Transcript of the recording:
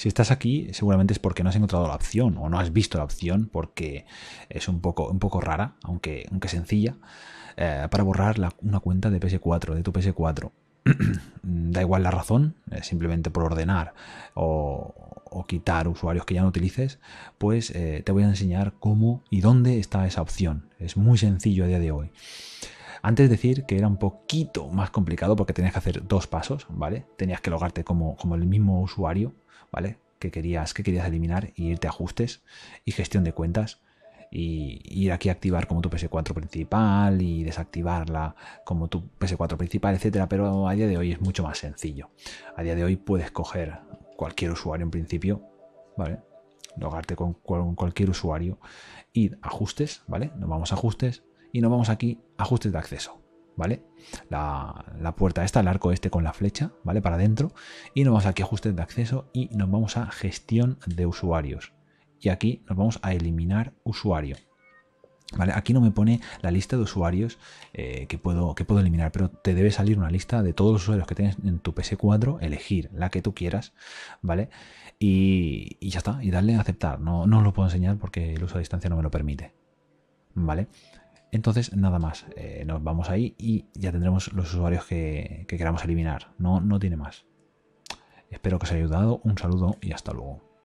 Si estás aquí, seguramente es porque no has encontrado la opción o no has visto la opción porque es un poco, un poco rara, aunque, aunque sencilla, eh, para borrar una cuenta de PS4, de tu PS4. da igual la razón, eh, simplemente por ordenar o, quitar usuarios que ya no utilices, pues eh, te voy a enseñar cómo y dónde está esa opción. Es muy sencillo a día de hoy. Antes de decir que era un poquito más complicado porque tenías que hacer dos pasos, ¿vale? Tenías que logarte como, el mismo usuario, ¿vale? Que querías, que querías eliminar y irte a ajustes y gestión de cuentas y ir aquí a activar como tu PS4 principal y desactivarla como tu PS4 principal, etcétera. Pero a día de hoy es mucho más sencillo. A día de hoy puedes coger cualquier usuario en principio, ¿vale? Logarte con, cualquier usuario, ir ajustes, ¿vale? Nos vamos a ajustes, y nos vamos aquí, ajustes de acceso, ¿vale? La, puerta está el arco este con la flecha, ¿vale? Para adentro y nos vamos aquí, ajustes de acceso y nos vamos a gestión de usuarios. Y aquí nos vamos a eliminar usuario. Vale, aquí no me pone la lista de usuarios eh, que, puedo, que puedo eliminar, pero te debe salir una lista de todos los usuarios que tienes en tu PS4, elegir la que tú quieras, ¿vale? Y, ya está, y darle a aceptar. No, no lo puedo enseñar porque el uso a distancia no me lo permite, ¿vale? Entonces, nada más, eh, nos vamos ahí y ya tendremos los usuarios que, que queramos eliminar. No, no tiene más. Espero que os haya ayudado, un saludo y hasta luego.